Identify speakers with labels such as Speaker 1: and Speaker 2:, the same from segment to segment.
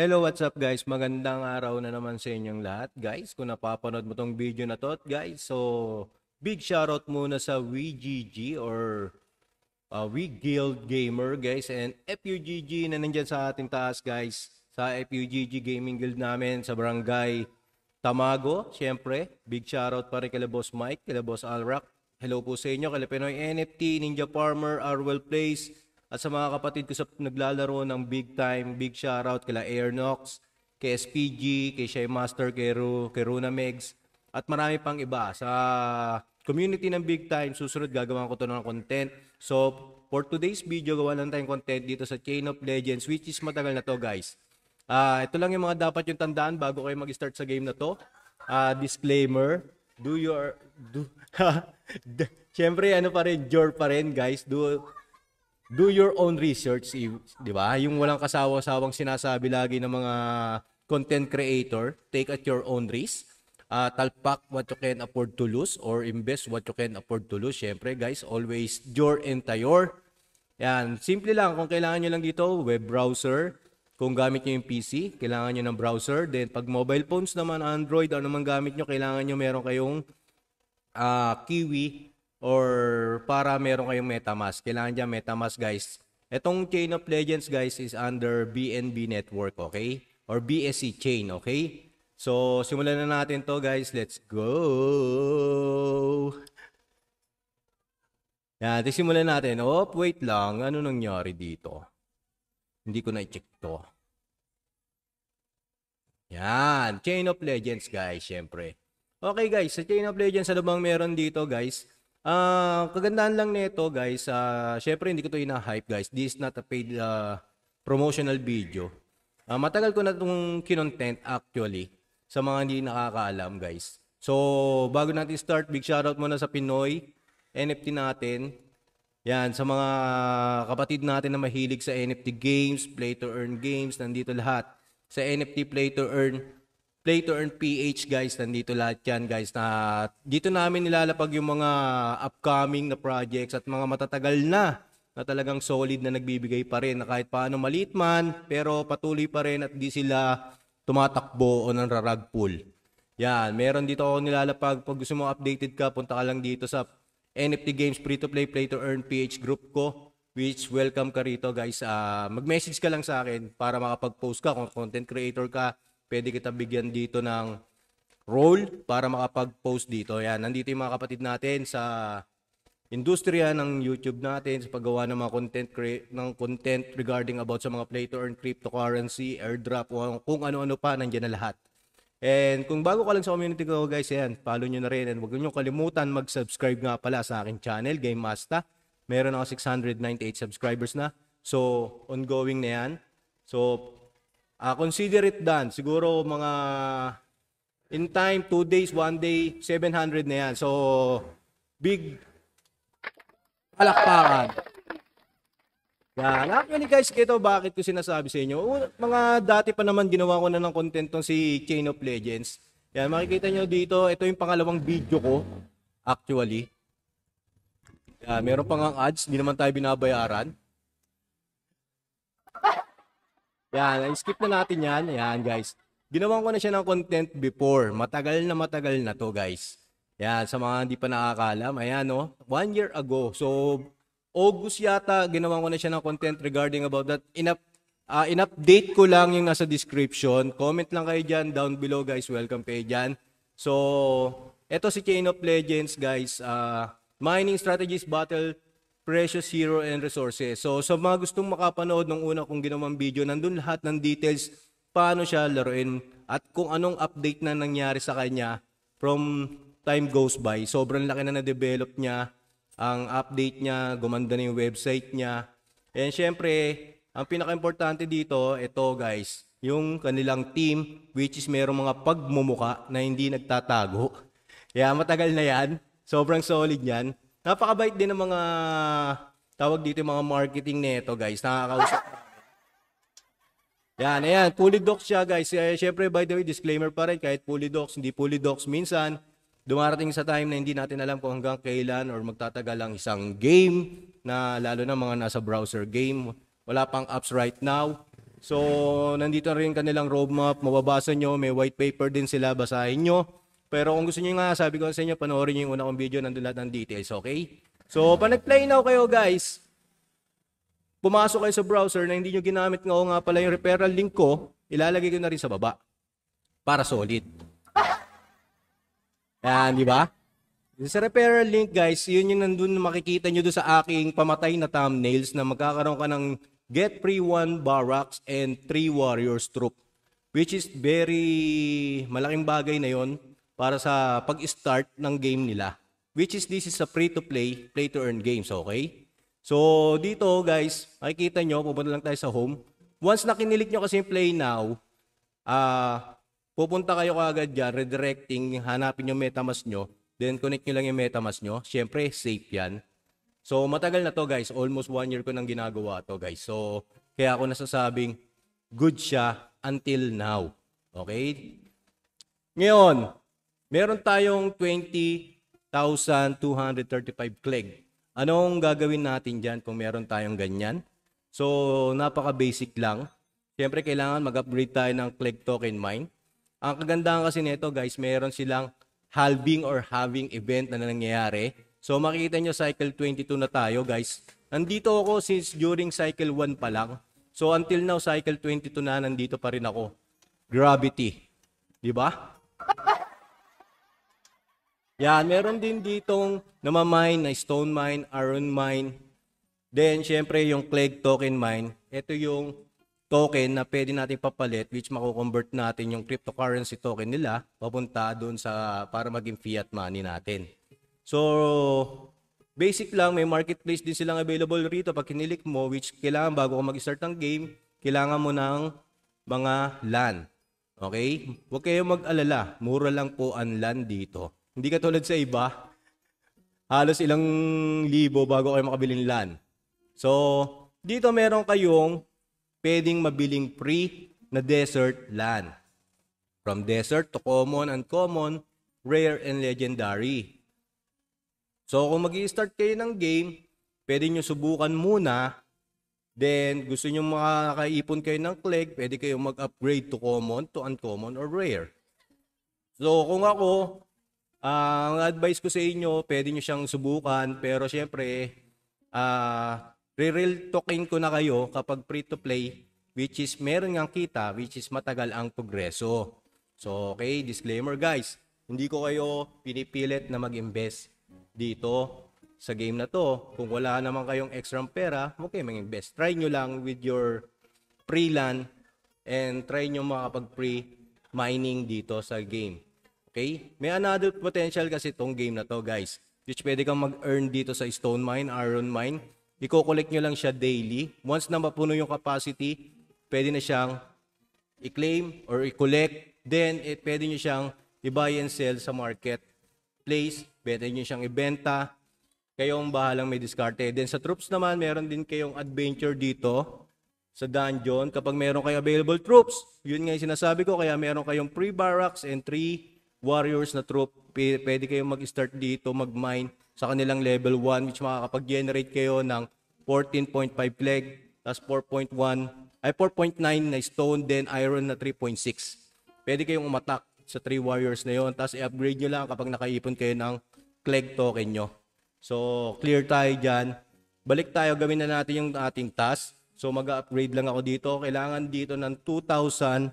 Speaker 1: Hello, what's up guys? Magandang araw na naman sa inyong lahat guys. Kung napapanood mo tong video na to guys, so big shoutout muna sa WeGG or uh, We Guild Gamer guys and FUGG na nandyan sa ating taas guys. Sa FUGG Gaming Guild namin sa barangay Tamago, syempre. Big shoutout pa rin kala Boss Mike, kala Boss Alrak. Hello po sa inyo, kala Pinoy NFT, Ninja Farmer, Arwell Place, at sa mga kapatid ko sa naglalaro ng big time, big shoutout kay Airnox, kay SPG, kay Shay Master, kay, Ru, kay Runa Megs, at marami pang iba. Sa community ng big time, susunod gagawa ko to ng content. So, for today's video, gawa lang tayong content dito sa Chain of Legends, which is matagal na to guys. Uh, ito lang yung mga dapat yung tandaan bago kayo mag-start sa game na to. Uh, disclaimer, do your... Do, Siyempre, ano pa rin, your pa rin guys. Do, do your own research, di ba? Yung walang kasawa-sawang sinasabi lagi ng mga content creator, take at your own risk. Uh, talpak what you can afford to lose or invest what you can afford to lose. Siyempre, guys, always your entire. Yan, simple lang. Kung kailangan nyo lang dito, web browser. Kung gamit nyo yung PC, kailangan nyo ng browser. Then, pag mobile phones naman, Android, ano man gamit nyo, kailangan nyo meron kayong uh, Kiwi or para meron kayong MetaMask. Kailangan dyan MetaMask guys. Etong Chain of Legends guys is under BNB Network, okay? Or BSC Chain, okay? So, simulan na natin to guys. Let's go! Yan, simulan natin. Oh, wait lang. Ano nangyari dito? Hindi ko na-check to. Yan, Chain of Legends guys, syempre. Okay guys, sa Chain of Legends, ano bang meron dito guys? Ah, uh, kagandahan lang nito, guys. Uh, syempre hindi ko 'to ina-hype, guys. This is not a paid uh, promotional video. Uh, matagal ko na itong kinontent actually sa mga hindi nakakaalam, guys. So, bago natin start, big shoutout muna sa Pinoy NFT natin. Yan, sa mga kapatid natin na mahilig sa NFT games, play to earn games, nandito lahat. Sa NFT play to earn, Play to Earn PH guys, nandito lahat yan guys na dito namin nilalapag yung mga upcoming na projects at mga matatagal na na talagang solid na nagbibigay pa rin na kahit paano maliit man pero patuloy pa rin at di sila tumatakbo o nanraragpull. Yan, meron dito ako nilalapag. Pag gusto mo updated ka, punta ka lang dito sa NFT Games Free to Play Play to Earn PH group ko which welcome ka rito guys. Uh, mag-message ka lang sa akin para makapag-post ka kung content creator ka pwede kita bigyan dito ng role para makapag-post dito. Yan, nandito yung mga kapatid natin sa industriya ng YouTube natin sa paggawa ng mga content ng content regarding about sa mga play to earn cryptocurrency, airdrop, o kung ano-ano pa nandiyan na lahat. And kung bago ka lang sa community ko guys, ayan, follow nyo na rin and huwag nyo kalimutan mag-subscribe nga pala sa akin channel, Game Master. Meron ako 698 subscribers na. So, ongoing na yan. So, Uh, consider it done. Siguro mga in time, 2 days, 1 day, 700 na yan. So, big palakpakan. Yan. Actually guys, ito bakit ko sinasabi sa inyo. Mga dati pa naman ginawa ko na ng content tong si Chain of Legends. Yan, makikita nyo dito, ito yung pangalawang video ko. Actually. Yan, meron pang ads, hindi naman tayo binabayaran. Yan, skip na natin yan. Yan, guys. Ginawan ko na siya ng content before. Matagal na matagal na to, guys. Yan, sa mga hindi pa nakakalam. Ayan, no? One year ago. So, August yata, ginawan ko na siya ng content regarding about that. Inap uh, in-update ko lang yung nasa description. Comment lang kayo dyan. Down below, guys. Welcome kayo dyan. So, eto si Chain of Legends, guys. Uh, mining Strategies Battle precious hero and resources. So sa mga gustong makapanood ng una kong ginawang video, nandun lahat ng details paano siya laruin at kung anong update na nangyari sa kanya from time goes by. Sobrang laki na na-develop niya, ang update niya, gumanda na yung website niya. And syempre, ang pinaka-importante dito, ito guys, yung kanilang team which is merong mga pagmumuka na hindi nagtatago. Kaya matagal na yan, sobrang solid yan. Napakabait din ng mga tawag dito mga marketing neto, guys. Nakakausap. yan, ayan. Pulidox siya, guys. Eh, Siyempre, by the way, disclaimer pa rin. Kahit pulidox, hindi pulidox. Minsan, dumarating sa time na hindi natin alam kung hanggang kailan or magtatagal ang isang game na lalo na mga nasa browser game. Wala pang apps right now. So, nandito rin kanilang roadmap. Mababasa nyo. May white paper din sila. Basahin nyo. Pero kung gusto niyo nga, sabi ko sa inyo, panoorin niyo yung una kong video, nandun lahat ng details, okay? So, pa nag-play now kayo guys, pumasok kayo sa browser na hindi nyo ginamit nga nga pala yung referral link ko, ilalagay ko na rin sa baba. Para solid. Yan, di ba? Sa referral link guys, yun yung nandun makikita nyo doon sa aking pamatay na thumbnails na magkakaroon ka ng Get Free One Barracks and 3 Warriors Troop. Which is very malaking bagay na yon para sa pag-start ng game nila. Which is this is a free-to-play, play-to-earn games, okay? So dito guys, makikita nyo, pupunta lang tayo sa home. Once na kinilik nyo kasi yung play now, uh, pupunta kayo kaagad dyan, redirecting, hanapin yung metamask nyo, then connect nyo lang yung metamask nyo. Siyempre, safe yan. So matagal na to guys, almost one year ko nang ginagawa to guys. So kaya ako nasasabing good siya until now. Okay? Ngayon, Meron tayong 20,235 kleg. Anong gagawin natin dyan kung meron tayong ganyan? So, napaka-basic lang. Siyempre, kailangan mag-upgrade tayo ng Clegg Token Mine. Ang kagandahan kasi nito, guys, meron silang halving or having event na nangyayari. So, makikita nyo, cycle 22 na tayo, guys. Nandito ako since during cycle 1 pa lang. So, until now, cycle 22 na, nandito pa rin ako. Gravity. Di ba? Yan, meron din ditong namamine na stone mine, iron mine. Then, syempre, yung Clegg token mine. Ito yung token na pwede natin papalit which mako-convert natin yung cryptocurrency token nila papunta doon sa para maging fiat money natin. So, basic lang, may marketplace din silang available rito pag kinilik mo which kailangan bago ka mag-start ng game, kailangan mo ng mga LAN. Okay? Huwag kayong mag-alala. Mura lang po ang LAN dito. Hindi tulad sa iba, halos ilang libo bago kayo makabili ng land. So, dito meron kayong pwedeng mabiling free na desert land. From desert to common and common, rare and legendary. So, kung mag start kayo ng game, pwede nyo subukan muna. Then, gusto nyo makakaipon kayo ng click, pwede kayo mag-upgrade to common, to uncommon, or rare. So, kung ako, Uh, ang advice ko sa inyo, pwede nyo siyang subukan, pero syempre, uh, re-real talking ko na kayo kapag free-to-play, which is meron ngang kita, which is matagal ang progreso. So, okay, disclaimer guys, hindi ko kayo pinipilit na mag-invest dito sa game na to. Kung wala naman kayong extra pera, okay, mag-invest. Try nyo lang with your pre-land and try nyo makapag-pre-mining dito sa game. Okay? May another potential kasi tong game na to, guys. Which pwede kang mag-earn dito sa stone mine, iron mine. Iko-collect nyo lang siya daily. Once na mapuno yung capacity, pwede na siyang i-claim or i-collect. Then, it, eh, pwede nyo siyang i-buy and sell sa market place. Pwede nyo siyang ibenta. Kayong bahalang may diskarte. Then, sa troops naman, meron din kayong adventure dito sa dungeon kapag meron kayo available troops. Yun nga yung sinasabi ko, kaya meron kayong pre-barracks and three warriors na troop, pwede kayong mag-start dito, mag-mine sa kanilang level 1 which makakapag-generate kayo ng 14.5 leg, tapos 4.1, ay 4.9 na stone, then iron na 3.6. Pwede kayong umatak sa 3 warriors na yon tapos i-upgrade nyo lang kapag nakaipon kayo ng cleg token nyo. So, clear tayo dyan. Balik tayo, gawin na natin yung ating task. So, mag-upgrade lang ako dito. Kailangan dito ng 2,000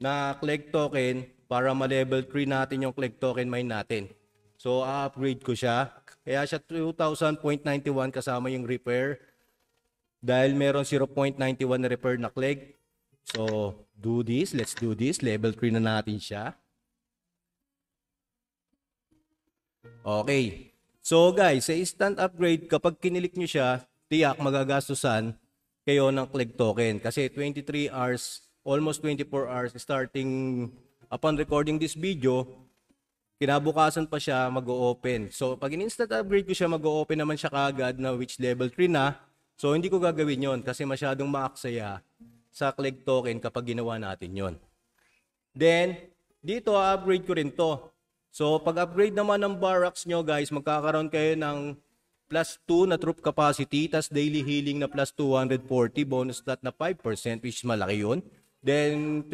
Speaker 1: na cleg token para ma-level 3 natin yung click token mine natin. So, a-upgrade ko siya. Kaya siya 2,000.91 kasama yung repair. Dahil meron 0.91 na repair na click. So, do this. Let's do this. Level 3 na natin siya. Okay. So guys, sa instant upgrade, kapag kinilik nyo siya, tiyak magagastusan kayo ng click token. Kasi 23 hours, almost 24 hours starting upon recording this video, kinabukasan pa siya mag-o-open. So, pag in-instant upgrade ko siya, mag-o-open naman siya kagad na which level 3 na. So, hindi ko gagawin yon kasi masyadong maaksaya sa click token kapag ginawa natin yon. Then, dito, upgrade ko rin to. So, pag upgrade naman ng barracks nyo, guys, magkakaroon kayo ng plus 2 na troop capacity, tas daily healing na plus 240, bonus stat na 5%, which malaki yun. Then,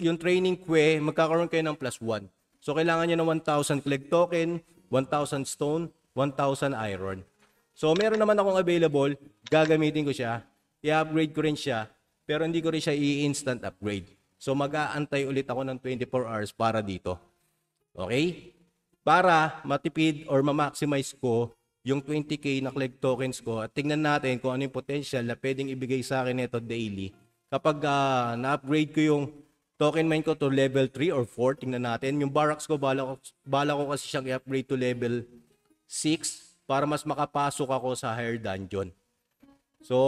Speaker 1: yung training kwe, magkakaroon kayo ng plus 1. So, kailangan niya ng 1,000 Clegg token, 1,000 stone, 1,000 iron. So, meron naman akong available. Gagamitin ko siya. I-upgrade ko rin siya. Pero hindi ko rin siya i-instant upgrade. So, mag-aantay ulit ako ng 24 hours para dito. Okay? Para matipid or ma-maximize ko yung 20k na Clegg tokens ko at tingnan natin kung ano yung potential na pwedeng ibigay sa akin nito daily Kapag uh, na-upgrade ko yung token mine ko to level 3 or 4, tingnan natin. Yung barracks ko, bala ko, bala ko kasi siyang i-upgrade to level 6 para mas makapasok ako sa higher dungeon. So,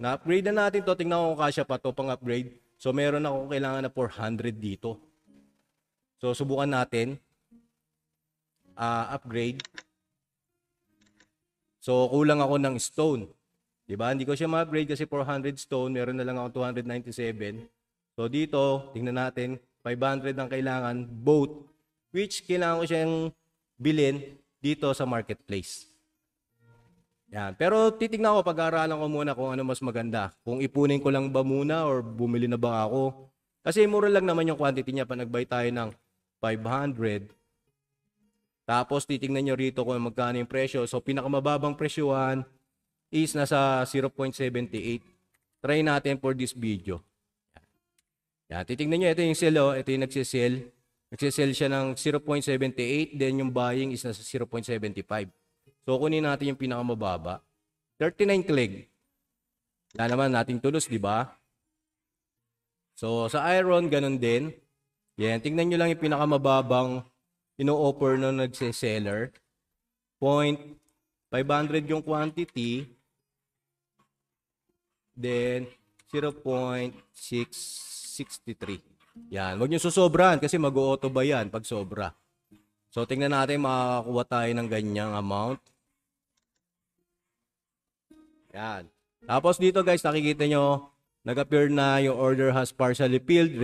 Speaker 1: na-upgrade na natin to. Tingnan ko kasya pa to pang upgrade. So, meron akong kailangan na 400 dito. So, subukan natin. Uh, upgrade. So, kulang ako ng stone. 'Di ba? Hindi ko siya ma-upgrade kasi 400 stone, meron na lang ako 297. So dito, tingnan natin, 500 ang kailangan both which kailangan ko siyang bilhin dito sa marketplace. Yan. Pero titignan ko, pag-aaralan ko muna kung ano mas maganda. Kung ipunin ko lang ba muna or bumili na ba ako. Kasi mura lang naman yung quantity niya pa nagbay tayo ng 500. Tapos titignan nyo rito kung magkano yung presyo. So pinakamababang presyoan, is nasa 0.78. Try natin for this video. Yan, titignan nyo, ito yung sell, oh. ito yung nagsisell. Nagsisell siya ng 0.78, then yung buying is nasa 0.75. So, kunin natin yung pinakamababa. 39 kleg. Yan naman nating tulos, di ba? So, sa iron, ganun din. Yan, tingnan nyo lang yung pinakamababang ino-offer ng nagsiseller. 500 yung quantity, Then, 0.663. Yan. Huwag niyo susobran kasi mag-auto ba yan pag sobra. So, tingnan natin makakakuha tayo ng ganyang amount. Yan. Tapos dito guys, nakikita nyo, nag-appear na yung order has partially filled.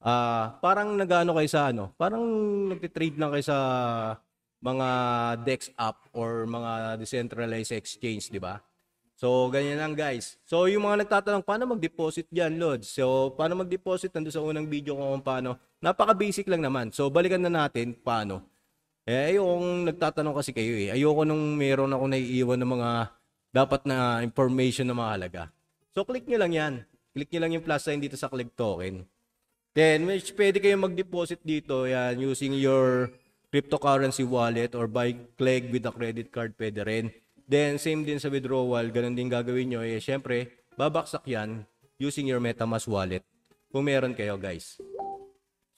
Speaker 1: Uh, parang nag-ano kayo sa ano, parang nagtitrade lang kayo sa mga DEX app or mga decentralized exchange, di ba? So, ganyan lang guys. So, yung mga nagtatanong, paano mag-deposit dyan, Lods? So, paano mag-deposit? Nandun sa unang video ko kung paano. Napaka-basic lang naman. So, balikan na natin paano. Eh, yung nagtatanong kasi kayo eh. Ayoko nung meron ako naiiwan ng mga dapat na information na mahalaga. So, click nyo lang yan. Click nyo lang yung plus sign dito sa click token. Then, which pwede kayong mag-deposit dito yan using your cryptocurrency wallet or by click with a credit card pwede rin. Then, same din sa withdrawal, ganun din gagawin nyo. Eh, syempre, babaksak yan using your MetaMask wallet. Kung meron kayo, guys.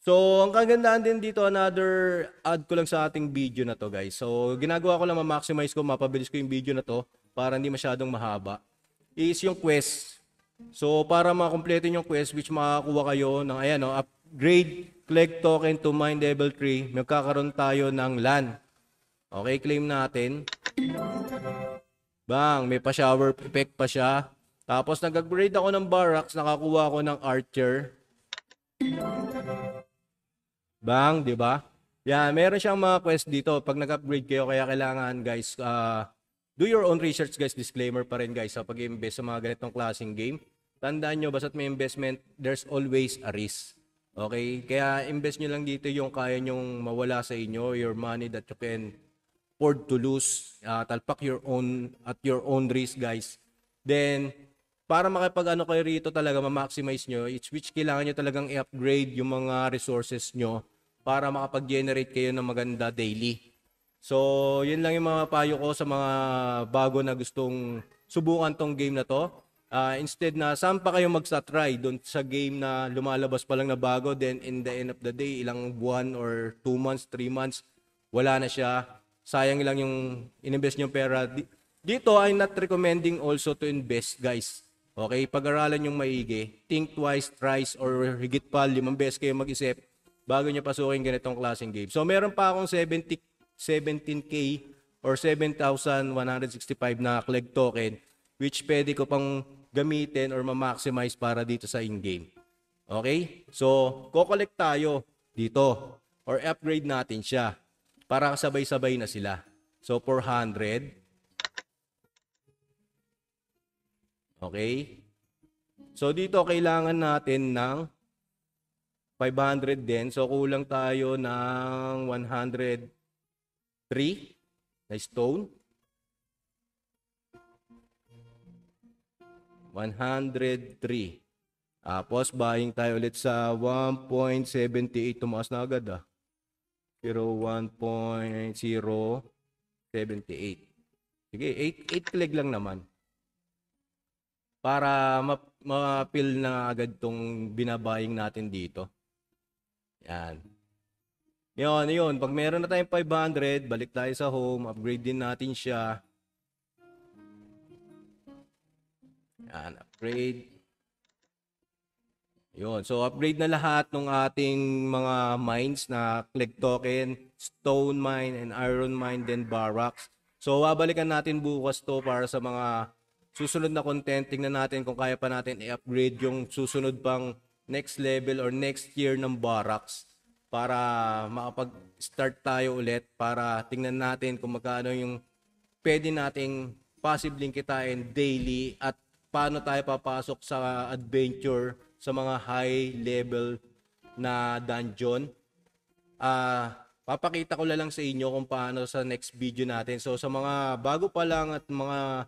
Speaker 1: So, ang kagandaan din dito, another add ko lang sa ating video na to, guys. So, ginagawa ko lang, ma-maximize ko, mapabilis ko yung video na to para hindi masyadong mahaba, is yung quest. So, para makompleto yung quest, which makakuha kayo ng, ayan, no, upgrade, collect token to mine level 3, magkakaroon tayo ng LAN. Okay, claim natin. Bang, may pa-shower effect pa siya. Tapos nag-upgrade ako ng barracks, nakakuha ako ng archer. Bang, di ba? Yeah, meron siyang mga quest dito. Pag nag-upgrade kayo, kaya kailangan guys, uh, do your own research guys. Disclaimer pa rin guys sa pag-invest sa mga ganitong klaseng game. Tandaan nyo, basta't may investment, there's always a risk. Okay? Kaya invest nyo lang dito yung kaya nyong mawala sa inyo, your money that you can afford to lose, uh, talpak your own at your own risk guys. Then para makapag ano kayo rito talaga ma-maximize nyo, it's which kailangan nyo talagang i-upgrade yung mga resources nyo para makapag-generate kayo ng maganda daily. So, yun lang yung mga payo ko sa mga bago na gustong subukan tong game na to. Uh, instead na saan pa kayo magsatry doon sa game na lumalabas pa lang na bago, then in the end of the day, ilang buwan or 2 months, 3 months, wala na siya sayang lang yung ininvest nyo pera. Dito, I'm not recommending also to invest, guys. Okay, pag-aralan yung maigi. Think twice, thrice, or higit pa, limang beses kayo mag-isip bago nyo pasukin ganitong klaseng game. So, meron pa akong 70, 17K or 7,165 na CLEG token which pwede ko pang gamitin or ma-maximize para dito sa in-game. Okay? So, kokolekt tayo dito or upgrade natin siya para sabay-sabay na sila. So 400. Okay? So dito kailangan natin ng 500 din. So kulang tayo ng 103 na stone. 103. Tapos buying tayo ulit sa 1.78. Tumaas na agad ah. 01.078. Sige, 8, 8 click lang naman. Para ma-fill ma na agad tong binabaying natin dito. Yan. Yun, yun. Pag meron na tayong 500, balik tayo sa home. Upgrade din natin siya. Yan, upgrade. Yun. So, upgrade na lahat ng ating mga mines na Click Token, Stone Mine, and Iron Mine, then Barracks. So, babalikan natin bukas to para sa mga susunod na content. Tingnan natin kung kaya pa natin i-upgrade yung susunod pang next level or next year ng Barracks para makapag-start tayo ulit para tingnan natin kung magkano yung pwede nating possibly kitain daily at paano tayo papasok sa adventure sa mga high level na dungeon. Uh, papakita ko na lang sa inyo kung paano sa next video natin. So sa mga bago pa lang at mga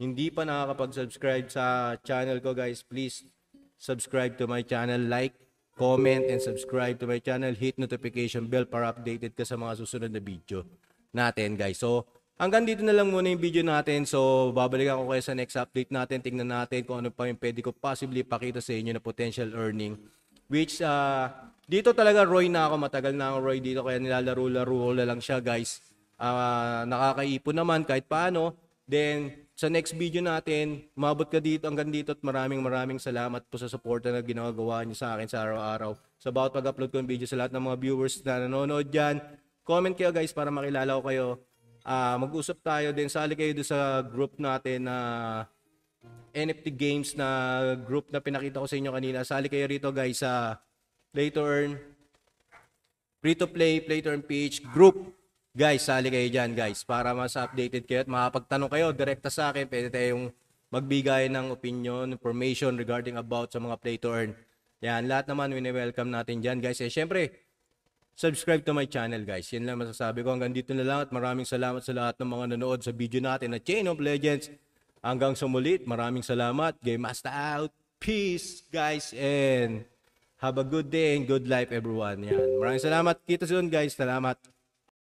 Speaker 1: hindi pa nakakapag-subscribe sa channel ko guys, please subscribe to my channel, like, comment, and subscribe to my channel. Hit notification bell para updated ka sa mga susunod na video natin guys. So Hanggang dito na lang muna yung video natin. So, babalikan ko kayo sa next update natin. Tingnan natin kung ano pa yung pwede ko possibly pakita sa inyo na potential earning. Which, uh, dito talaga Roy na ako. Matagal na ako Roy dito. Kaya nilalaro-laro na lang siya, guys. Uh, nakakaipon naman kahit paano. Then, sa next video natin, mabot ka dito hanggang dito at maraming maraming salamat po sa suporta na ginagawa niyo sa akin sa araw-araw. Sa bawat pag-upload ko ng video sa lahat ng mga viewers na nanonood dyan, comment kayo guys para makilala ko kayo uh, mag-usap tayo din. Sali kayo doon sa group natin na uh, NFT Games na group na pinakita ko sa inyo kanina. Sali kayo rito guys sa Play to Earn, Free to Play, Play to Earn PH group. Guys, sali kayo dyan guys para mas updated kayo at makapagtanong kayo direkta sa akin. Pwede tayong magbigay ng opinion, information regarding about sa mga Play to Earn. Yan, lahat naman wini-welcome natin dyan guys. Eh, syempre, subscribe to my channel guys. Yan lang masasabi ko. Hanggang dito na lang at maraming salamat sa lahat ng mga nanood sa video natin na Chain of Legends. Hanggang sa muli, maraming salamat. Game Master out. Peace guys and have a good day and good life everyone. Yan. Maraming salamat. Kita soon guys. Salamat.